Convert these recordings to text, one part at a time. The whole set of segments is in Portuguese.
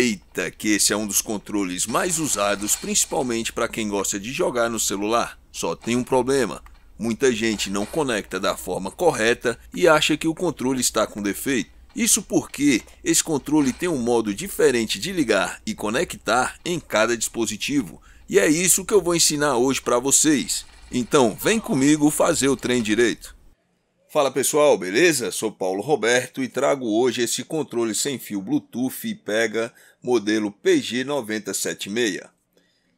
Eita, que esse é um dos controles mais usados, principalmente para quem gosta de jogar no celular. Só tem um problema: muita gente não conecta da forma correta e acha que o controle está com defeito. Isso porque esse controle tem um modo diferente de ligar e conectar em cada dispositivo. E é isso que eu vou ensinar hoje para vocês. Então, vem comigo fazer o trem direito. Fala pessoal, beleza? Sou Paulo Roberto e trago hoje esse controle sem fio Bluetooth e Pega modelo pg 9076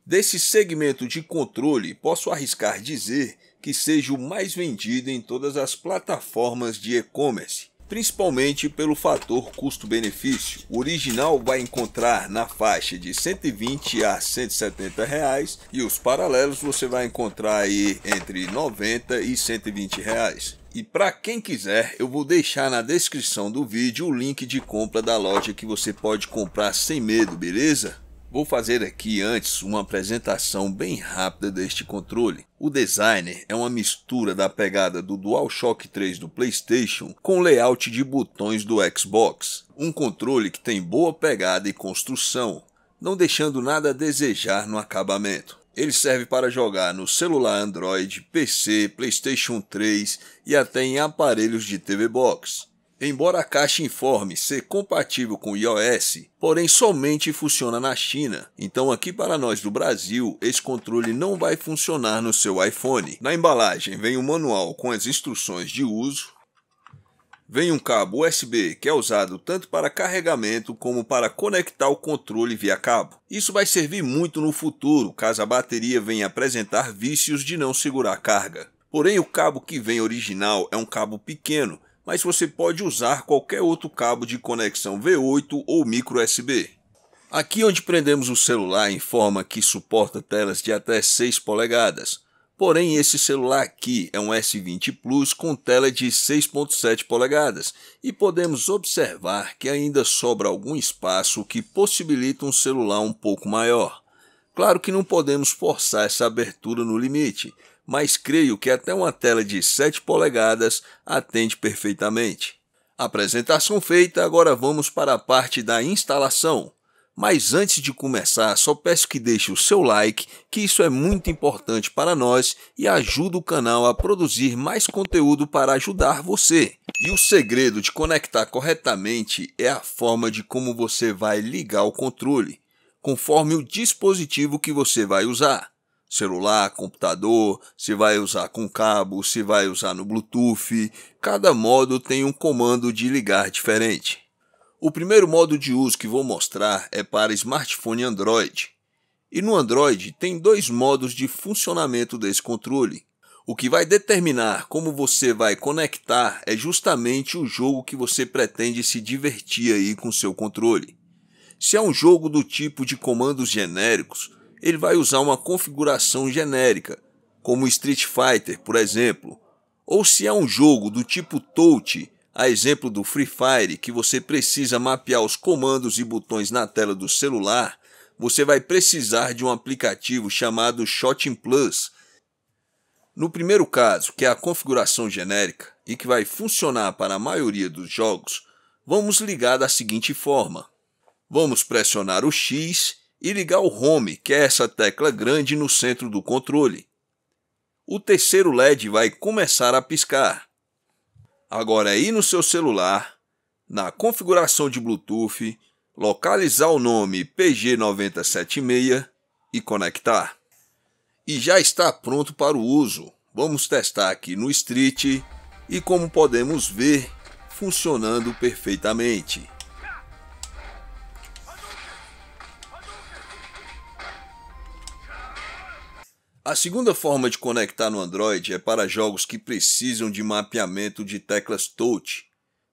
Desse segmento de controle, posso arriscar dizer que seja o mais vendido em todas as plataformas de e-commerce, principalmente pelo fator custo-benefício. O original vai encontrar na faixa de 120 a 170 reais e os paralelos você vai encontrar aí entre 90 e 120 reais. E para quem quiser, eu vou deixar na descrição do vídeo o link de compra da loja que você pode comprar sem medo, beleza? Vou fazer aqui antes uma apresentação bem rápida deste controle. O designer é uma mistura da pegada do DualShock 3 do Playstation com layout de botões do Xbox. Um controle que tem boa pegada e construção, não deixando nada a desejar no acabamento. Ele serve para jogar no celular Android, PC, PlayStation 3 e até em aparelhos de TV Box. Embora a caixa informe ser compatível com iOS, porém somente funciona na China. Então aqui para nós do Brasil, esse controle não vai funcionar no seu iPhone. Na embalagem vem o um manual com as instruções de uso, Vem um cabo USB que é usado tanto para carregamento como para conectar o controle via cabo. Isso vai servir muito no futuro, caso a bateria venha apresentar vícios de não segurar carga. Porém, o cabo que vem original é um cabo pequeno, mas você pode usar qualquer outro cabo de conexão V8 ou micro USB. Aqui onde prendemos o celular em forma que suporta telas de até 6 polegadas. Porém, esse celular aqui é um S20 Plus com tela de 6.7 polegadas e podemos observar que ainda sobra algum espaço que possibilita um celular um pouco maior. Claro que não podemos forçar essa abertura no limite, mas creio que até uma tela de 7 polegadas atende perfeitamente. Apresentação feita, agora vamos para a parte da instalação. Mas antes de começar, só peço que deixe o seu like, que isso é muito importante para nós e ajuda o canal a produzir mais conteúdo para ajudar você. E o segredo de conectar corretamente é a forma de como você vai ligar o controle, conforme o dispositivo que você vai usar celular, computador, se vai usar com cabo, se vai usar no Bluetooth. Cada modo tem um comando de ligar diferente. O primeiro modo de uso que vou mostrar é para smartphone Android. E no Android tem dois modos de funcionamento desse controle. O que vai determinar como você vai conectar é justamente o jogo que você pretende se divertir aí com seu controle. Se é um jogo do tipo de comandos genéricos, ele vai usar uma configuração genérica, como Street Fighter, por exemplo. Ou se é um jogo do tipo touch, a exemplo do Free Fire, que você precisa mapear os comandos e botões na tela do celular, você vai precisar de um aplicativo chamado Shotin Plus. No primeiro caso, que é a configuração genérica e que vai funcionar para a maioria dos jogos, vamos ligar da seguinte forma. Vamos pressionar o X e ligar o Home, que é essa tecla grande no centro do controle. O terceiro LED vai começar a piscar. Agora é ir no seu celular, na configuração de Bluetooth, localizar o nome PG976 e conectar. E já está pronto para o uso. Vamos testar aqui no Street e como podemos ver, funcionando perfeitamente. A segunda forma de conectar no Android é para jogos que precisam de mapeamento de teclas touch,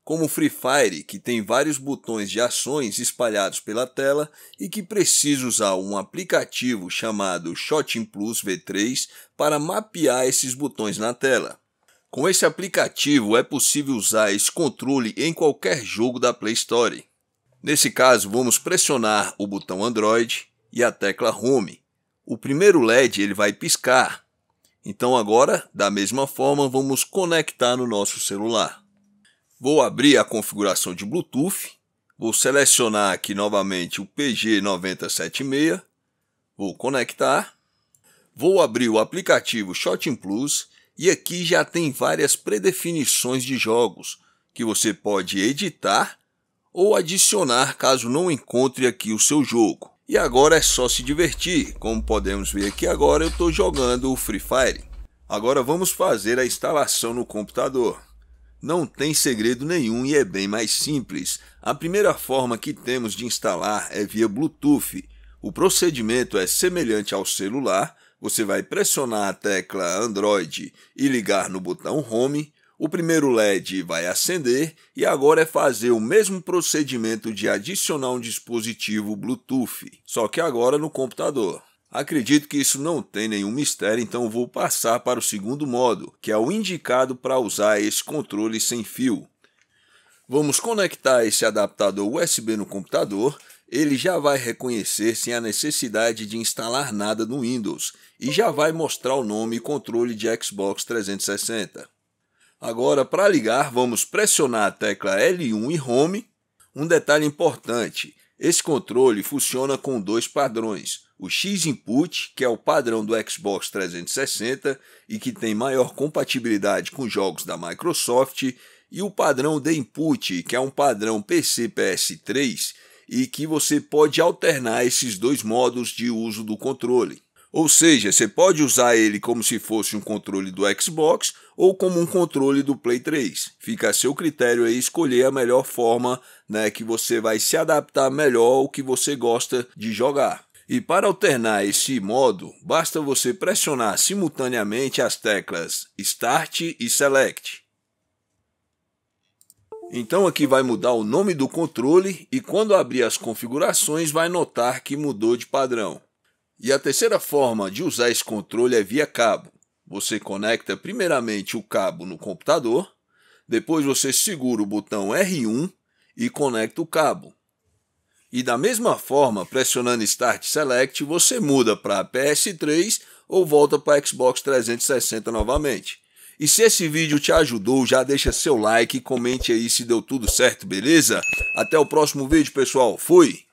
como Free Fire, que tem vários botões de ações espalhados pela tela e que precisa usar um aplicativo chamado Shotin Plus V3 para mapear esses botões na tela. Com esse aplicativo é possível usar esse controle em qualquer jogo da Play Store. Nesse caso, vamos pressionar o botão Android e a tecla Home o primeiro LED ele vai piscar. Então agora, da mesma forma, vamos conectar no nosso celular. Vou abrir a configuração de Bluetooth, vou selecionar aqui novamente o PG976, vou conectar, vou abrir o aplicativo Shotin Plus e aqui já tem várias predefinições de jogos que você pode editar ou adicionar caso não encontre aqui o seu jogo. E agora é só se divertir. Como podemos ver aqui agora, eu estou jogando o Free Fire. Agora vamos fazer a instalação no computador. Não tem segredo nenhum e é bem mais simples. A primeira forma que temos de instalar é via Bluetooth. O procedimento é semelhante ao celular. Você vai pressionar a tecla Android e ligar no botão Home. O primeiro LED vai acender e agora é fazer o mesmo procedimento de adicionar um dispositivo Bluetooth, só que agora no computador. Acredito que isso não tem nenhum mistério, então vou passar para o segundo modo, que é o indicado para usar esse controle sem fio. Vamos conectar esse adaptador USB no computador, ele já vai reconhecer sem a necessidade de instalar nada no Windows e já vai mostrar o nome e controle de Xbox 360. Agora, para ligar, vamos pressionar a tecla L1 e Home. Um detalhe importante: esse controle funciona com dois padrões. O X Input, que é o padrão do Xbox 360 e que tem maior compatibilidade com jogos da Microsoft, e o padrão D Input, que é um padrão PC PS3 e que você pode alternar esses dois modos de uso do controle. Ou seja, você pode usar ele como se fosse um controle do Xbox ou como um controle do Play 3. Fica a seu critério aí escolher a melhor forma né, que você vai se adaptar melhor ao que você gosta de jogar. E para alternar esse modo, basta você pressionar simultaneamente as teclas Start e Select. Então aqui vai mudar o nome do controle e quando abrir as configurações vai notar que mudou de padrão. E a terceira forma de usar esse controle é via cabo. Você conecta primeiramente o cabo no computador, depois você segura o botão R1 e conecta o cabo. E da mesma forma, pressionando Start Select, você muda para PS3 ou volta para Xbox 360 novamente. E se esse vídeo te ajudou, já deixa seu like e comente aí se deu tudo certo, beleza? Até o próximo vídeo, pessoal. Fui!